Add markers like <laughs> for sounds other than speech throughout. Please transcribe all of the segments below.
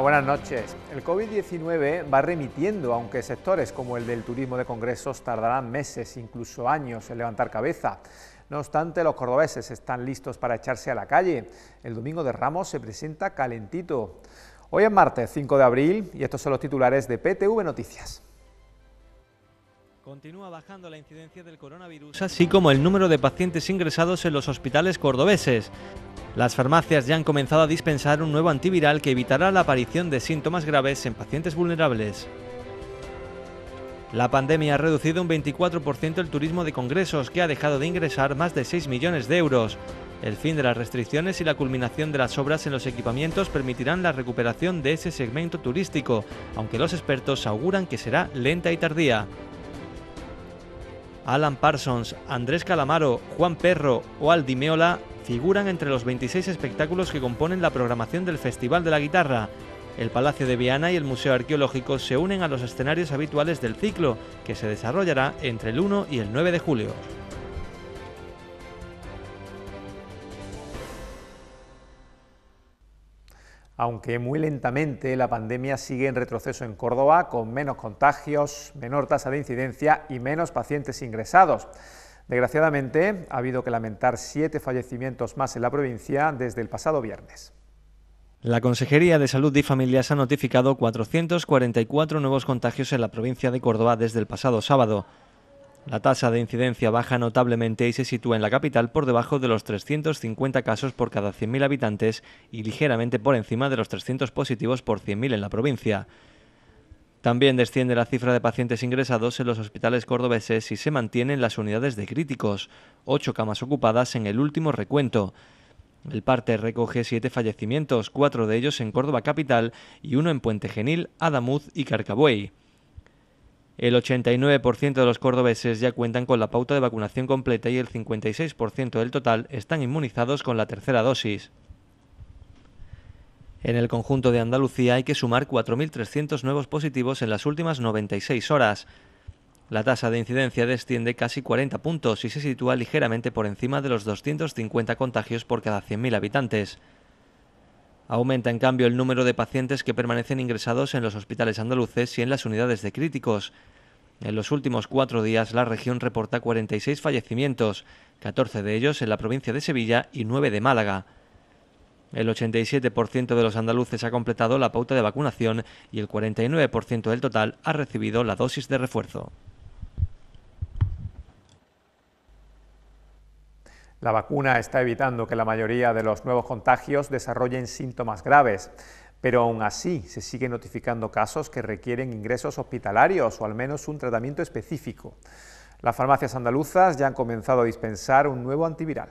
buenas noches. El COVID-19 va remitiendo, aunque sectores como el del turismo de congresos tardarán meses, incluso años, en levantar cabeza. No obstante, los cordobeses están listos para echarse a la calle. El domingo de Ramos se presenta calentito. Hoy es martes 5 de abril y estos son los titulares de PTV Noticias. Continúa bajando la incidencia del coronavirus, así como el número de pacientes ingresados en los hospitales cordobeses. Las farmacias ya han comenzado a dispensar un nuevo antiviral que evitará la aparición de síntomas graves en pacientes vulnerables. La pandemia ha reducido un 24% el turismo de congresos, que ha dejado de ingresar más de 6 millones de euros. El fin de las restricciones y la culminación de las obras en los equipamientos permitirán la recuperación de ese segmento turístico, aunque los expertos auguran que será lenta y tardía. Alan Parsons, Andrés Calamaro, Juan Perro o Aldi Meola figuran entre los 26 espectáculos que componen la programación del Festival de la Guitarra. El Palacio de Viana y el Museo Arqueológico se unen a los escenarios habituales del ciclo, que se desarrollará entre el 1 y el 9 de julio. Aunque muy lentamente, la pandemia sigue en retroceso en Córdoba, con menos contagios, menor tasa de incidencia y menos pacientes ingresados. Desgraciadamente, ha habido que lamentar siete fallecimientos más en la provincia desde el pasado viernes. La Consejería de Salud y Familias ha notificado 444 nuevos contagios en la provincia de Córdoba desde el pasado sábado. La tasa de incidencia baja notablemente y se sitúa en la capital por debajo de los 350 casos por cada 100.000 habitantes y ligeramente por encima de los 300 positivos por 100.000 en la provincia. También desciende la cifra de pacientes ingresados en los hospitales cordobeses y se mantienen las unidades de críticos, ocho camas ocupadas en el último recuento. El parte recoge siete fallecimientos, cuatro de ellos en Córdoba capital y uno en Puente Genil, Adamuz y Carcabuey. El 89% de los cordobeses ya cuentan con la pauta de vacunación completa y el 56% del total están inmunizados con la tercera dosis. En el conjunto de Andalucía hay que sumar 4.300 nuevos positivos en las últimas 96 horas. La tasa de incidencia desciende casi 40 puntos y se sitúa ligeramente por encima de los 250 contagios por cada 100.000 habitantes. Aumenta en cambio el número de pacientes que permanecen ingresados en los hospitales andaluces y en las unidades de críticos. En los últimos cuatro días, la región reporta 46 fallecimientos, 14 de ellos en la provincia de Sevilla y 9 de Málaga. El 87% de los andaluces ha completado la pauta de vacunación y el 49% del total ha recibido la dosis de refuerzo. La vacuna está evitando que la mayoría de los nuevos contagios desarrollen síntomas graves pero aún así se siguen notificando casos que requieren ingresos hospitalarios o al menos un tratamiento específico. Las farmacias andaluzas ya han comenzado a dispensar un nuevo antiviral.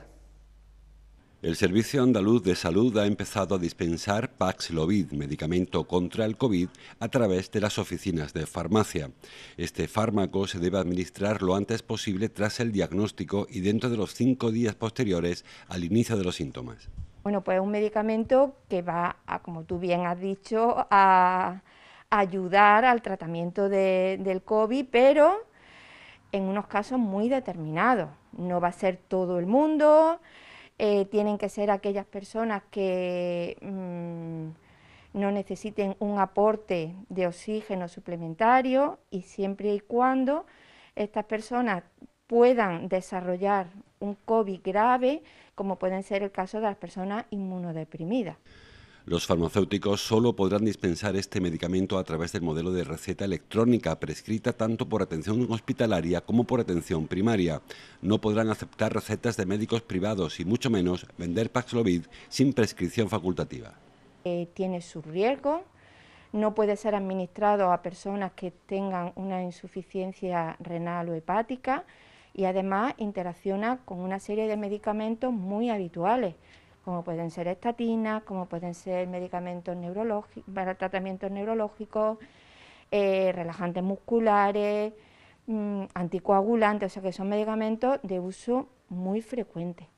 El Servicio Andaluz de Salud ha empezado a dispensar Paxlovid, medicamento contra el COVID, a través de las oficinas de farmacia. Este fármaco se debe administrar lo antes posible tras el diagnóstico y dentro de los cinco días posteriores al inicio de los síntomas. Bueno, pues es un medicamento que va, como tú bien has dicho, a, ayudar al tratamiento del COVID, pero en unos casos muy determinados. No va a ser todo el mundo, eh, tienen que ser aquellas personas que mm, no necesiten un aporte de oxígeno suplementario y siempre y cuando estas personas puedan desarrollar un COVID grave como pueden ser el caso de las personas inmunodeprimidas. Los farmacéuticos solo podrán dispensar este medicamento a través del modelo de receta electrónica prescrita tanto por atención hospitalaria como por atención primaria. No podrán aceptar recetas de médicos privados y mucho menos vender Paxlovid sin prescripción facultativa. Eh, tiene su riesgo. no puede ser administrado a personas que tengan una insuficiencia renal o hepática y además interacciona con una serie de medicamentos muy habituales, como pueden ser estatinas, como pueden ser medicamentos neurológicos, para tratamientos neurológicos, eh, relajantes musculares, mm, anticoagulantes, o sea que son medicamentos de uso muy frecuente.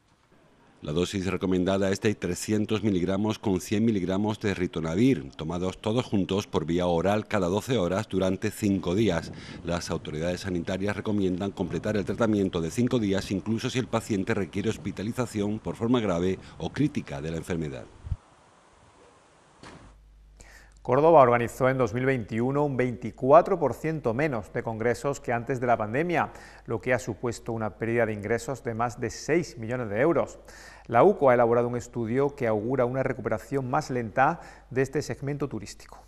La dosis recomendada es de 300 miligramos con 100 miligramos de ritonavir, tomados todos juntos por vía oral cada 12 horas durante 5 días. Las autoridades sanitarias recomiendan completar el tratamiento de 5 días incluso si el paciente requiere hospitalización por forma grave o crítica de la enfermedad. Córdoba organizó en 2021 un 24% menos de congresos que antes de la pandemia, lo que ha supuesto una pérdida de ingresos de más de 6 millones de euros. La UCO ha elaborado un estudio que augura una recuperación más lenta de este segmento turístico.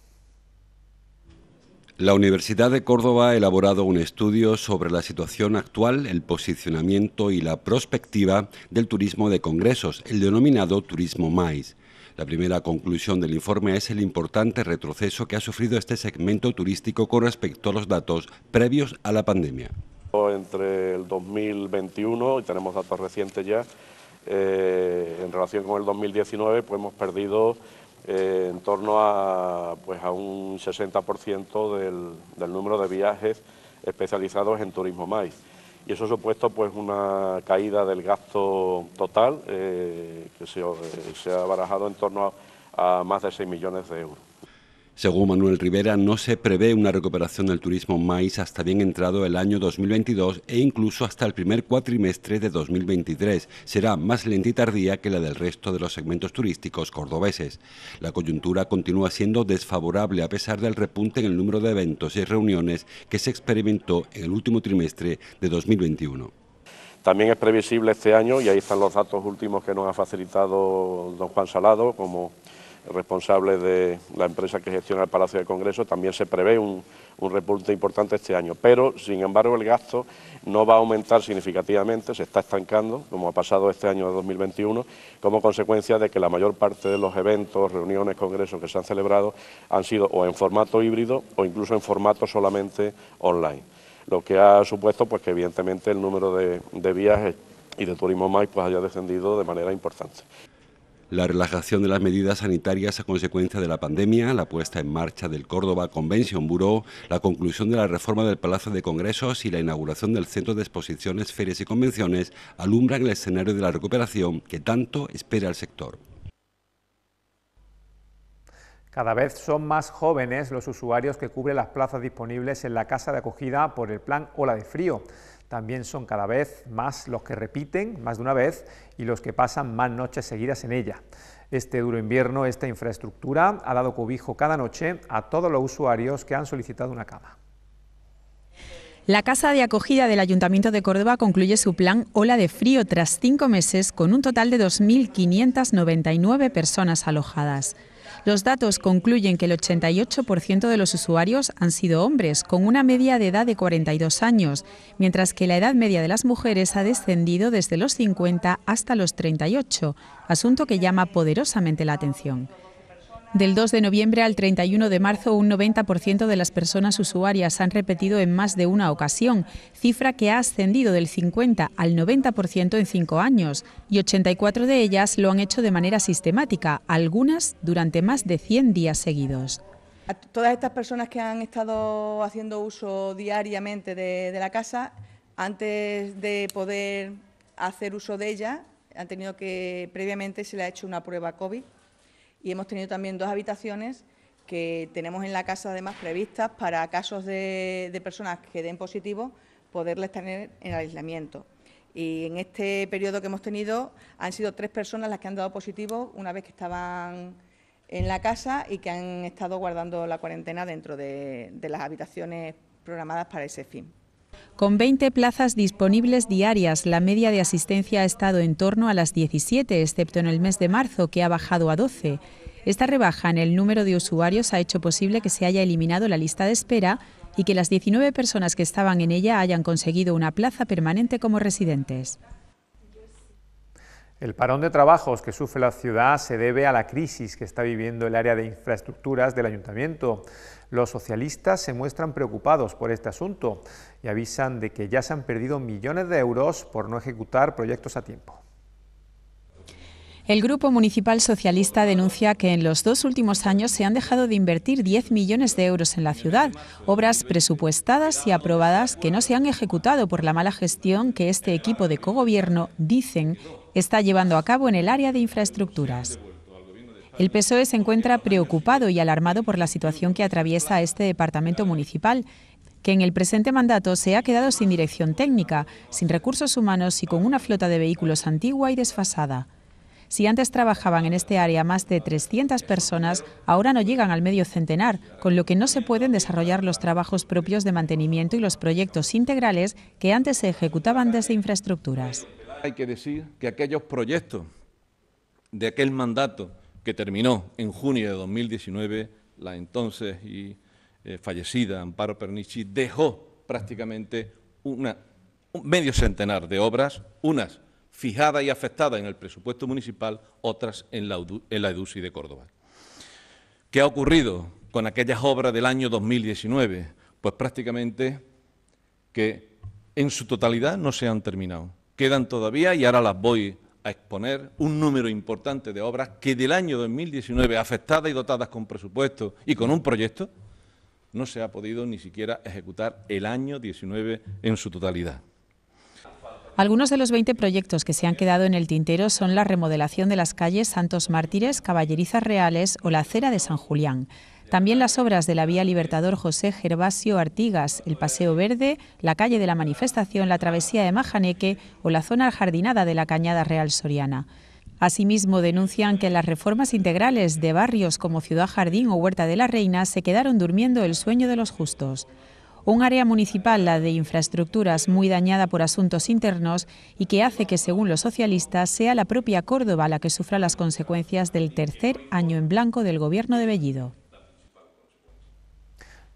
La Universidad de Córdoba ha elaborado un estudio sobre la situación actual, el posicionamiento y la prospectiva del turismo de congresos, el denominado Turismo MAIS. La primera conclusión del informe es el importante retroceso que ha sufrido este segmento turístico con respecto a los datos previos a la pandemia. Entre el 2021, y tenemos datos recientes ya, eh, en relación con el 2019, pues hemos perdido eh, en torno a, pues a un 60% del, del número de viajes especializados en turismo maíz y eso ha supuesto pues una caída del gasto total eh, que eh, se, ha barajado en torno a más de 6 millones de euros. Según Manuel Rivera, no se prevé una recuperación del turismo maíz hasta bien entrado el año 2022 e incluso hasta el primer cuatrimestre de 2023. Será más lenta y tardía que la del resto de los segmentos turísticos cordobeses. La coyuntura continúa siendo desfavorable a pesar del repunte en el número de eventos y reuniones que se experimentó en el último trimestre de 2021. También es previsible este año, y ahí están los datos últimos que nos ha facilitado don Juan Salado, como responsable de la empresa que gestiona el Palacio de Congreso, también se prevé un, repunte importante este año. Pero, sin embargo, el gasto no va a aumentar significativamente, se está estancando, como ha pasado este año de 2021, como consecuencia de que la mayor parte de los eventos, reuniones, congresos que se han celebrado han sido o en formato híbrido o incluso en formato solamente online. Lo que ha supuesto pues, que, evidentemente, el número de, de viajes y de turismo más pues, haya descendido de manera importante la relajación de las medidas sanitarias a consecuencia de la pandemia, la puesta en marcha del Córdoba Convention Bureau, la conclusión de la reforma del Palacio de Congresos y la inauguración del Centro de Exposiciones, Ferias y Convenciones alumbran el escenario de la recuperación que tanto espera el sector. Cada vez son más jóvenes los usuarios que cubren las plazas disponibles en la casa de acogida por el plan Ola de Frío también son cada vez más los que repiten más de una vez y los que pasan más noches seguidas en ella. Este duro invierno, esta infraestructura ha dado cobijo cada noche a todos los usuarios que han solicitado una cama. La Casa de Acogida del Ayuntamiento de Córdoba concluye su plan Ola de Frío tras cinco meses con un total de 2.599 personas alojadas. Los datos concluyen que el 88% de los usuarios han sido hombres, con una media de edad de 42 años, mientras que la edad media de las mujeres ha descendido desde los 50 hasta los 38, asunto que llama poderosamente la atención. Del 2 de noviembre al 31 de marzo, un 90% de las personas usuarias han repetido en más de una ocasión, cifra que ha ascendido del 50 al 90% en cinco años, y 84 de ellas lo han hecho de manera sistemática, algunas durante más de 100 días seguidos. todas estas personas que han estado haciendo uso diariamente de, de la casa, antes de poder hacer uso de ella, han tenido que previamente se le ha hecho una prueba COVID y hemos tenido también dos habitaciones que tenemos en la casa además previstas para casos de, personas que den positivo poderles tener en aislamiento. Y en este periodo que hemos tenido han sido tres personas las que han dado positivo una vez que estaban en la casa y que han estado guardando la cuarentena dentro de las habitaciones programadas para ese fin. Con 20 plazas disponibles diarias, la media de asistencia ha estado en torno a las 17, excepto en el mes de marzo, que ha bajado a 12. Esta rebaja en el número de usuarios ha hecho posible que se haya eliminado la lista de espera y que las 19 personas que estaban en ella hayan conseguido una plaza permanente como residentes. El parón de trabajos que sufre la ciudad se debe a la crisis que está viviendo el área de infraestructuras del ayuntamiento. Los socialistas se muestran preocupados por este asunto y avisan de que ya se han perdido millones de euros por no ejecutar proyectos a tiempo. El Grupo Municipal Socialista denuncia que en los dos últimos años se han dejado de invertir 10 millones de euros en la ciudad, obras presupuestadas y aprobadas que no se han ejecutado por la mala gestión que este equipo de cogobierno, dicen, está llevando a cabo en el área de infraestructuras. El PSOE se encuentra preocupado y alarmado por la situación que atraviesa este departamento municipal, que en el presente mandato se ha quedado sin dirección técnica, sin recursos humanos y con una flota de vehículos antigua y desfasada. Si antes trabajaban en este área más de 300 personas, ahora no llegan al medio centenar, con lo que no se pueden desarrollar los trabajos propios de mantenimiento y los proyectos integrales que antes se ejecutaban desde infraestructuras. Hay que decir que aquellos proyectos de aquel mandato que terminó en junio de 2019, la entonces y eh, fallecida Amparo Pernici dejó prácticamente un medio centenar de obras, unas fijadas y afectadas en el presupuesto municipal, otras en la, en la EDUCI de Córdoba. ¿Qué ha ocurrido con aquellas obras del año 2019? Pues prácticamente que en su totalidad no se han terminado. Quedan todavía, y ahora las voy a exponer un número importante de obras que del año 2019, afectadas y dotadas con presupuesto y con un proyecto, no se ha podido ni siquiera ejecutar el año 19 en su totalidad. Algunos de los 20 proyectos que se han quedado en el tintero son la remodelación de las calles Santos Mártires, Caballerizas Reales o la Acera de San Julián. También las obras de la Vía Libertador José Gervasio Artigas, el Paseo Verde, la calle de la Manifestación, la Travesía de Majaneque o la zona jardinada de la Cañada Real Soriana. Asimismo, denuncian que las reformas integrales de barrios como Ciudad Jardín o Huerta de la Reina se quedaron durmiendo el sueño de los justos. Un área municipal, la de infraestructuras, muy dañada por asuntos internos y que hace que, según los socialistas, sea la propia Córdoba la que sufra las consecuencias del tercer año en blanco del gobierno de Bellido.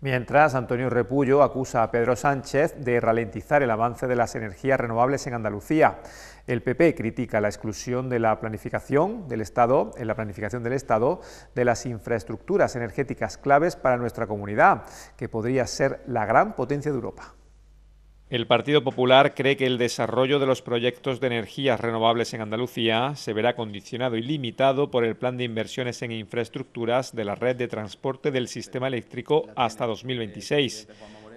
Mientras, Antonio Repullo acusa a Pedro Sánchez de ralentizar el avance de las energías renovables en Andalucía. El PP critica la exclusión de la planificación del Estado, en la planificación del Estado, de las infraestructuras energéticas claves para nuestra comunidad, que podría ser la gran potencia de Europa. El Partido Popular cree que el desarrollo de los proyectos de energías renovables en Andalucía se verá condicionado y limitado por el plan de inversiones en infraestructuras de la red de transporte del sistema eléctrico hasta 2026,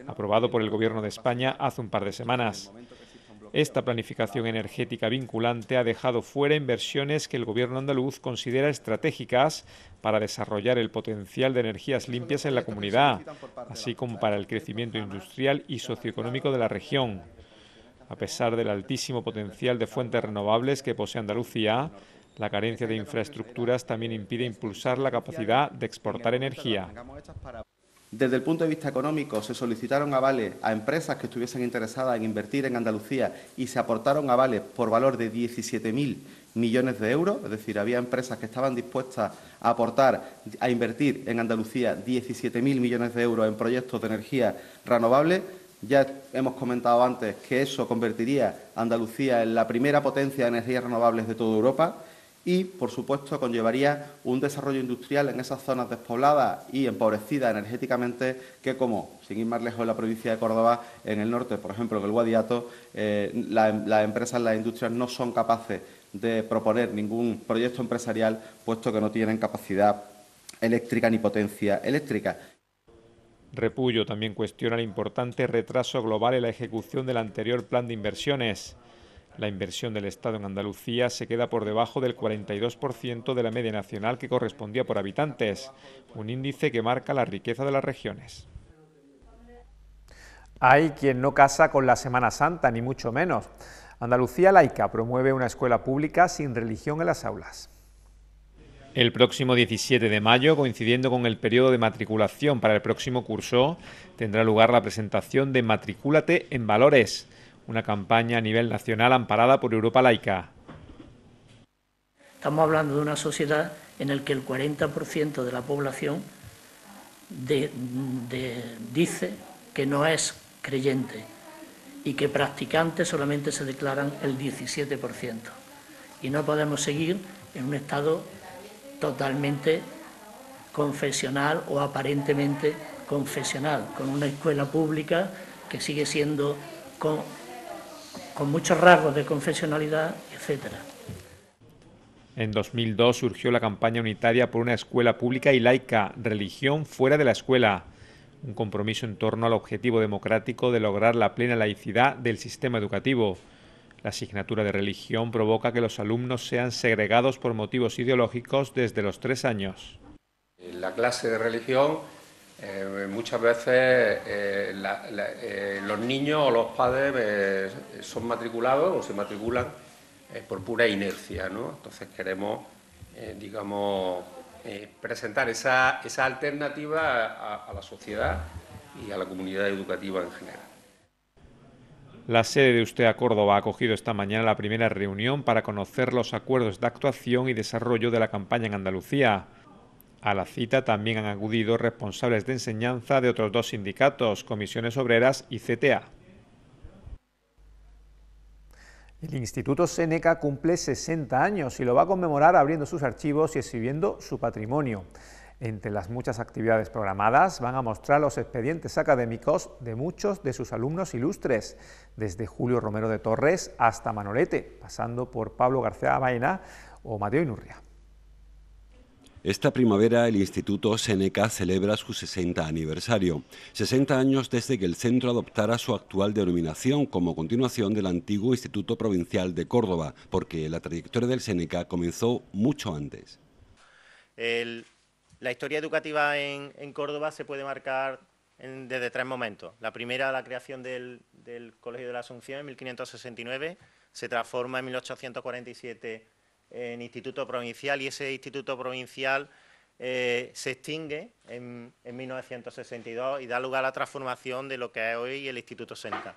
aprobado por el Gobierno de España hace un par de semanas. Esta planificación energética vinculante ha dejado fuera inversiones que el gobierno andaluz considera estratégicas para desarrollar el potencial de energías limpias en la comunidad, así como para el crecimiento industrial y socioeconómico de la región. A pesar del altísimo potencial de fuentes renovables que posee Andalucía, la carencia de infraestructuras también impide impulsar la capacidad de exportar energía. Desde el punto de vista económico, se solicitaron avales a empresas que estuviesen interesadas en invertir en Andalucía y se aportaron avales por valor de 17.000 millones de euros, es decir, había empresas que estaban dispuestas a aportar, a invertir en Andalucía 17.000 millones de euros en proyectos de energía renovable. Ya hemos comentado antes que eso convertiría a Andalucía en la primera potencia de energías renovables de toda Europa y, por supuesto, conllevaría un desarrollo industrial en esas zonas despobladas y empobrecidas energéticamente que, como, sin ir más lejos, de la provincia de Córdoba, en el norte, por ejemplo, en el Guadiato, eh, em, las empresas, las industrias no son capaces de proponer ningún proyecto empresarial, puesto que no tienen capacidad eléctrica ni potencia eléctrica. Repullo también cuestiona el importante retraso global en la ejecución del anterior plan de inversiones. La inversión del Estado en Andalucía se queda por debajo del 42% de la media nacional que correspondía por habitantes, un índice que marca la riqueza de las regiones. Hay quien no casa con la Semana Santa, ni mucho menos. Andalucía Laica promueve una escuela pública sin religión en las aulas. El próximo 17 de mayo, coincidiendo con el periodo de matriculación para el próximo curso, tendrá lugar la presentación de Matricúlate en Valores, una campaña a nivel nacional amparada por Europa Laica. Estamos hablando de una sociedad en la que el 40% de la población dice que no es creyente y que practicantes solamente se declaran el 17%. Y no podemos seguir en un estado totalmente confesional o aparentemente confesional, con una escuela pública que sigue siendo con, con muchos rasgos de confesionalidad, etc. En 2002 surgió la campaña unitaria por una escuela pública y laica, religión fuera de la escuela, un compromiso en torno al objetivo democrático de lograr la plena laicidad del sistema educativo. La asignatura de religión provoca que los alumnos sean segregados por motivos ideológicos desde los tres años. La clase de religión eh, muchas veces eh, eh, los niños o los padres son matriculados o se matriculan por pura inercia, ¿no? Entonces queremos, digamos, presentar esa, esa alternativa a, la sociedad y a la comunidad educativa en general. La sede de usted a Córdoba ha acogido esta mañana la primera reunión para conocer los acuerdos de actuación y desarrollo de la campaña en Andalucía. A la cita también han acudido responsables de enseñanza de otros dos sindicatos, Comisiones Obreras y CTA. El Instituto Seneca cumple 60 años y lo va a conmemorar abriendo sus archivos y exhibiendo su patrimonio. Entre las muchas actividades programadas van a mostrar los expedientes académicos de muchos de sus alumnos ilustres, desde Julio Romero de Torres hasta Manolete, pasando por Pablo García Baena o Mateo Inurria. Esta primavera el Instituto Seneca celebra su 60 aniversario, 60 años desde que el centro adoptara su actual denominación como continuación del antiguo Instituto Provincial de Córdoba, porque la trayectoria del Seneca comenzó mucho antes. la historia educativa en, Córdoba se puede marcar desde tres momentos. La primera, la creación del, del Colegio de la Asunción en 1569, se transforma en 1847 en Instituto Provincial y ese Instituto Provincial eh, se extingue en, en, 1962 y da lugar a la transformación de lo que es hoy el Instituto Sénica".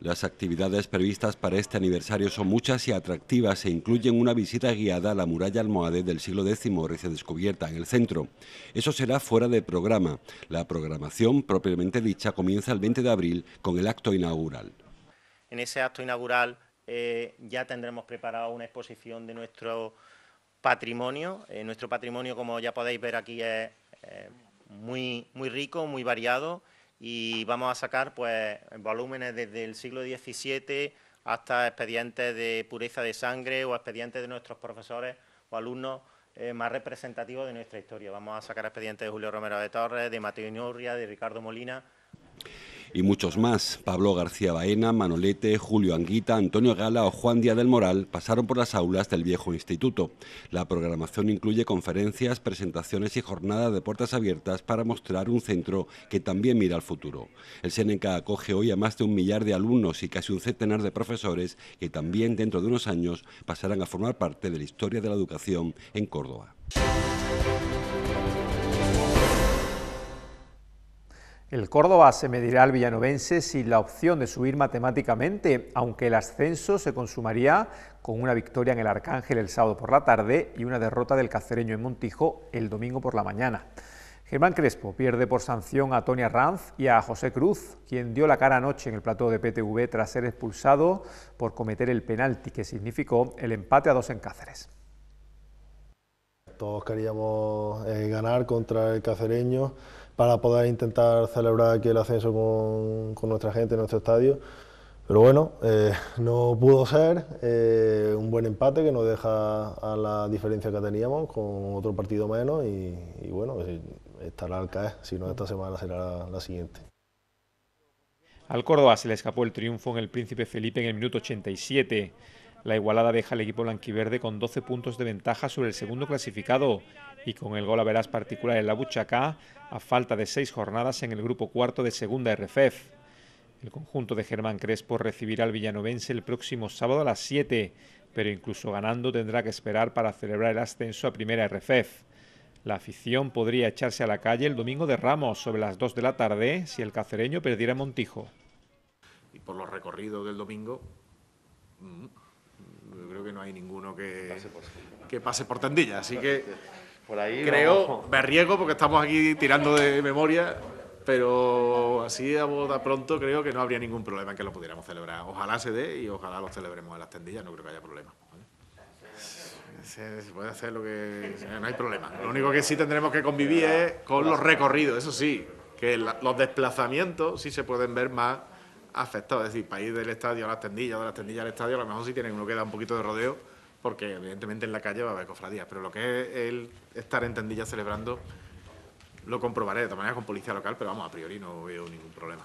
Las actividades previstas para este aniversario son muchas y atractivas e incluyen una visita guiada a la muralla almohade del siglo X recién descubierta en el centro. Eso será fuera de programa. La programación propiamente dicha comienza el 20 de abril con el acto inaugural. En ese acto inaugural eh, ya tendremos preparado una exposición de nuestro patrimonio. Eh, nuestro patrimonio, como ya podéis ver aquí, es muy, muy rico, muy variado y vamos a sacar pues, volúmenes desde el siglo XVII hasta expedientes de pureza de sangre o expedientes de nuestros profesores o alumnos eh, más representativos de nuestra historia. Vamos a sacar expedientes de Julio Romero de Torres, de Mateo Inurria, de Ricardo Molina y muchos más. Pablo García Baena, Manolete, Julio Anguita, Antonio Gala o Juan Díaz del Moral pasaron por las aulas del viejo instituto. La programación incluye conferencias, presentaciones y jornadas de puertas abiertas para mostrar un centro que también mira al futuro. El Seneca acoge hoy a más de un millar de alumnos y casi un centenar de profesores que también dentro de unos años pasarán a formar parte de la historia de la educación en Córdoba. El Córdoba se medirá al villanovense sin la opción de subir matemáticamente, aunque el ascenso se consumaría con una victoria en el Arcángel el sábado por la tarde y una derrota del cacereño en Montijo el domingo por la mañana. Germán Crespo pierde por sanción a Tonia Ranz y a José Cruz, quien dio la cara anoche en el plató de PTV tras ser expulsado por cometer el penalti que significó el empate a dos en Cáceres. Todos queríamos eh, ganar contra el cacereño para poder intentar celebrar aquí el ascenso con, nuestra gente, ...en nuestro estadio. Pero bueno, eh, <laughs> no pudo ser eh, un buen empate que nos deja a la diferencia que teníamos con otro partido menos y, bueno, pues, estará al caer, si no esta semana será la, la siguiente. Al Córdoba se le escapó el triunfo en el Príncipe Felipe en el minuto 87. La igualada deja al equipo blanquiverde con 12 puntos de ventaja sobre el segundo clasificado y con el gol a veras particular en la Buchacá, a falta de seis jornadas en el grupo cuarto de segunda RFEF. El conjunto de Germán Crespo recibirá al villanovense el próximo sábado a las 7, pero incluso ganando tendrá que esperar para celebrar el ascenso a primera RFEF. La afición podría echarse a la calle el domingo de Ramos sobre las 2 de la tarde si el cacereño perdiera Montijo. Y por los recorridos del domingo, mm, yo creo que no hay ninguno que que pase por tendilla, así que ahí Creo, me riego porque estamos aquí tirando de memoria, pero así a boda pronto creo que no habría ningún problema en que lo pudiéramos celebrar. Ojalá se dé y ojalá lo celebremos en las tendillas, no creo que haya problema. Se, puede hacer lo que... No hay problema. Lo único que sí tendremos que convivir es con los recorridos, eso sí, que los desplazamientos sí se pueden ver más afectados. Es decir, país del estadio a las tendillas, de las tendillas al estadio, a lo mejor sí tienen uno que da un poquito de rodeo porque evidentemente en la calle va a haber cofradías, pero lo que es el estar en tendilla celebrando lo comprobaré de todas maneras con policía local, pero vamos, a priori no veo ningún problema.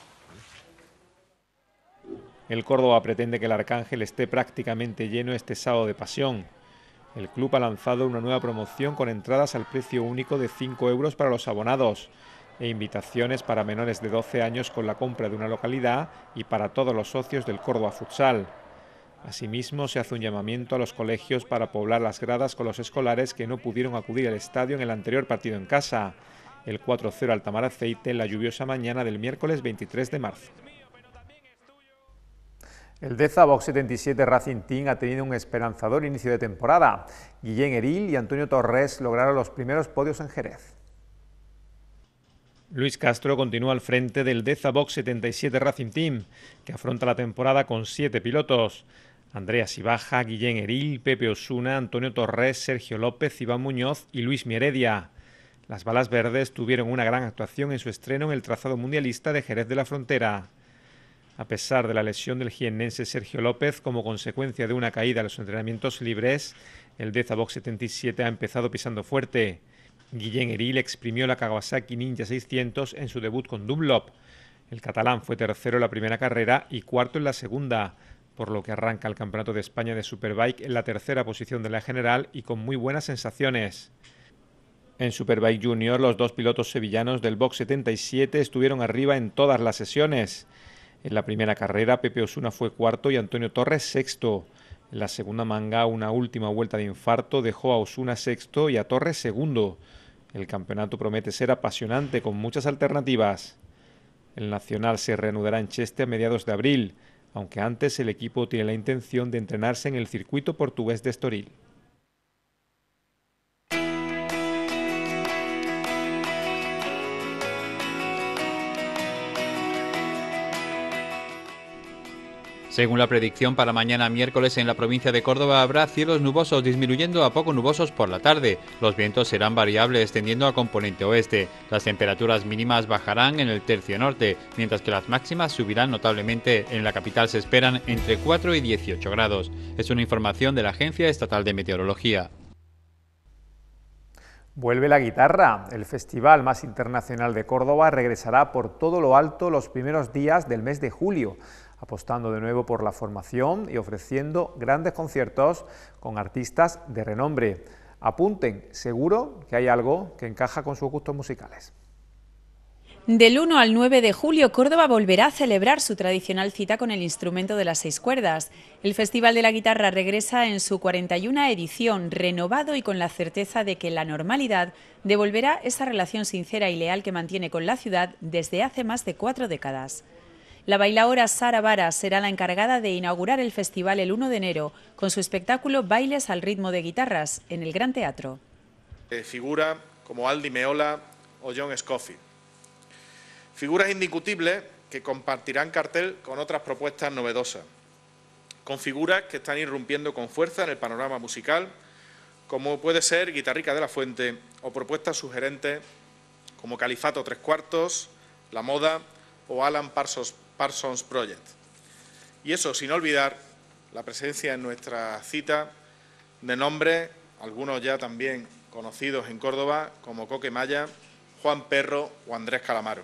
El Córdoba pretende que el Arcángel esté prácticamente lleno este sábado de pasión. El club ha lanzado una nueva promoción con entradas al precio único de 5 euros para los abonados e invitaciones para menores de 12 años con la compra de una localidad y para todos los socios del Córdoba Futsal. Asimismo, se hace un llamamiento a los colegios para poblar las gradas con los escolares que no pudieron acudir al estadio en el anterior partido en casa, el 4-0 Altamar Aceite en la lluviosa mañana del miércoles 23 de marzo. El Deza Box 77 Racing Team ha tenido un esperanzador inicio de temporada. Guillén Heril y Antonio Torres lograron los primeros podios en Jerez. Luis Castro continúa al frente del Deza Box 77 Racing Team, que afronta la temporada con siete pilotos. Andrea Sibaja, Guillén Eril, Pepe Osuna, Antonio Torres, Sergio López, Iván Muñoz y Luis Mieredia. Las balas verdes tuvieron una gran actuación en su estreno en el trazado mundialista de Jerez de la Frontera. A pesar de la lesión del jiennense Sergio López como consecuencia de una caída en los entrenamientos libres, el Dezabox 77 ha empezado pisando fuerte. Guillén Eril exprimió la Kawasaki Ninja 600 en su debut con Dunlop. El catalán fue tercero en la primera carrera y cuarto en la segunda por lo que arranca el Campeonato de España de Superbike en la tercera posición de la general y con muy buenas sensaciones. En Superbike Junior, los dos pilotos sevillanos del box 77 estuvieron arriba en todas las sesiones. En la primera carrera, Pepe Osuna fue cuarto y Antonio Torres sexto. En la segunda manga, una última vuelta de infarto dejó a Osuna sexto y a Torres segundo. El campeonato promete ser apasionante con muchas alternativas. El Nacional se reanudará en Cheste a mediados de abril aunque antes el equipo tiene la intención de entrenarse en el circuito portugués de Estoril. Según la predicción para mañana miércoles en la provincia de Córdoba habrá cielos nubosos disminuyendo a poco nubosos por la tarde. Los vientos serán variables tendiendo a componente oeste. Las temperaturas mínimas bajarán en el tercio norte, mientras que las máximas subirán notablemente. En la capital se esperan entre 4 y 18 grados. Es una información de la Agencia Estatal de Meteorología. Vuelve la guitarra. El festival más internacional de Córdoba regresará por todo lo alto los primeros días del mes de julio apostando de nuevo por la formación y ofreciendo grandes conciertos con artistas de renombre. Apunten, seguro que hay algo que encaja con sus gustos musicales. Del 1 al 9 de julio, Córdoba volverá a celebrar su tradicional cita con el instrumento de las seis cuerdas. El Festival de la Guitarra regresa en su 41 edición, renovado y con la certeza de que la normalidad devolverá esa relación sincera y leal que mantiene con la ciudad desde hace más de cuatro décadas. La bailaora Sara Vara será la encargada de inaugurar el festival el 1 de enero con su espectáculo Bailes al ritmo de guitarras en el Gran Teatro. Figuras eh, figura como Aldi Meola o John Scofield. Figuras indiscutibles que compartirán cartel con otras propuestas novedosas, con figuras que están irrumpiendo con fuerza en el panorama musical, como puede ser Guitarrica de la Fuente o propuestas sugerentes como Califato Tres Cuartos, La Moda o Alan Parsons Parsons Project. Y eso sin olvidar la presencia en nuestra cita de nombres, algunos ya también conocidos en Córdoba, como Coque Maya, Juan Perro o Andrés Calamaro.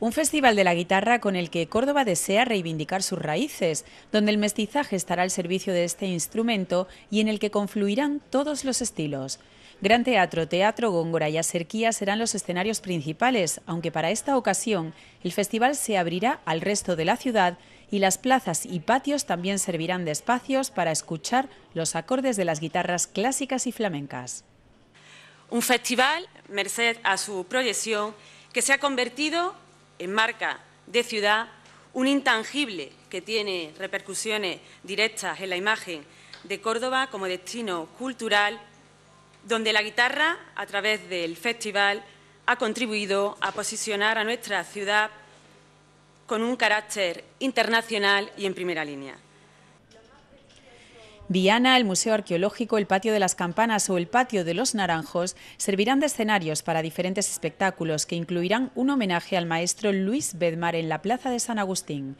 Un festival de la guitarra con el que Córdoba desea reivindicar sus raíces, donde el mestizaje estará al servicio de este instrumento y en el que confluirán todos los estilos. Gran Teatro, Teatro Góngora y Acerquía serán los escenarios principales, aunque para esta ocasión el festival se abrirá al resto de la ciudad y las plazas y patios también servirán de espacios para escuchar los acordes de las guitarras clásicas y flamencas. Un festival, merced a su proyección, que se ha convertido en marca de ciudad, un intangible que tiene repercusiones directas en la imagen de Córdoba como destino cultural donde la guitarra, a través del festival, ha contribuido a posicionar a nuestra ciudad con un carácter internacional y en primera línea. Viana, el Museo Arqueológico, el Patio de las Campanas o el Patio de los Naranjos servirán de escenarios para diferentes espectáculos que incluirán un homenaje al maestro Luis Bedmar en la Plaza de San Agustín.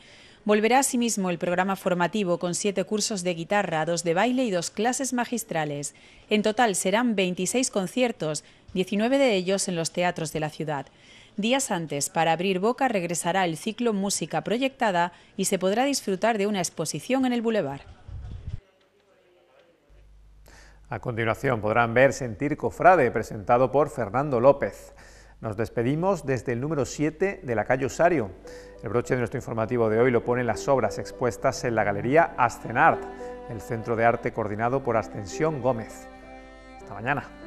Volverá asimismo el programa formativo con siete cursos de guitarra, dos de baile y dos clases magistrales. En total serán 26 conciertos, 19 de ellos en los teatros de la ciudad. Días antes, para abrir boca, regresará el ciclo Música Proyectada y se podrá disfrutar de una exposición en el Boulevard. A continuación podrán ver Sentir Cofrade, presentado por Fernando López. Nos despedimos desde el número 7 de la calle Osario. El broche de nuestro informativo de hoy lo ponen las obras expuestas en la Galería Ascenart, el centro de arte coordinado por Ascensión Gómez. Hasta mañana.